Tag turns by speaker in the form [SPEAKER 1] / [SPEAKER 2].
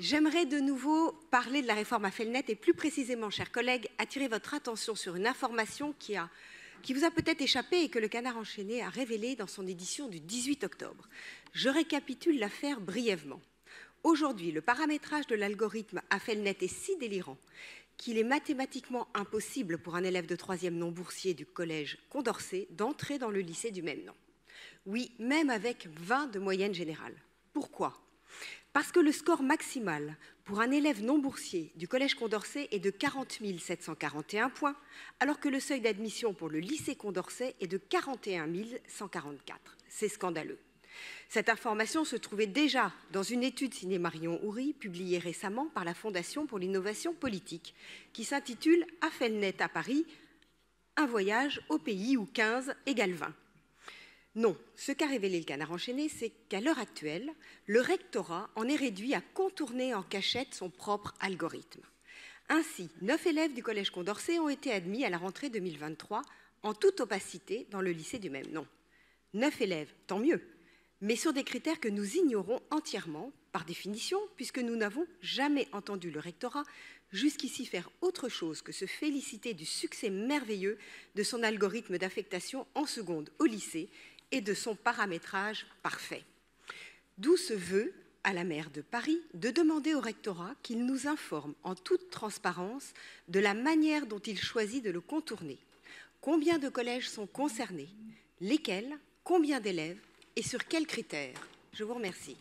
[SPEAKER 1] J'aimerais de nouveau parler de la réforme à et plus précisément, chers collègues, attirer votre attention sur une information qui, vous a peut-être échappé et que le Canard enchaîné a révélée dans son édition du 18 octobre. Je récapitule l'affaire brièvement. Aujourd'hui, le paramétrage de l'algorithme à est si délirant qu'il est mathématiquement impossible pour un élève de troisième nom boursier du collège Condorcet d'entrer dans le lycée du même nom. Oui, même avec 20 de moyenne générale. Pourquoi parce que le score maximal pour un élève non boursier du Collège Condorcet est de 40 741 points, alors que le seuil d'admission pour le lycée Condorcet est de 41 144. C'est scandaleux. Cette information se trouvait déjà dans une étude signée Marion Houry, publiée récemment par la Fondation pour l'innovation politique, qui s'intitule net à Paris, un voyage au pays où 15 égale 20. Non, ce qu'a révélé le canard enchaîné, c'est qu'à l'heure actuelle, le rectorat en est réduit à contourner en cachette son propre algorithme. Ainsi, neuf élèves du Collège Condorcet ont été admis à la rentrée 2023 en toute opacité dans le lycée du même nom. Neuf élèves, tant mieux, mais sur des critères que nous ignorons entièrement, par définition, puisque nous n'avons jamais entendu le rectorat jusqu'ici faire autre chose que se féliciter du succès merveilleux de son algorithme d'affectation en seconde au lycée et de son paramétrage parfait. D'où ce vœu à la maire de Paris de demander au rectorat qu'il nous informe en toute transparence de la manière dont il choisit de le contourner. Combien de collèges sont concernés Lesquels Combien d'élèves Et sur quels critères Je vous remercie.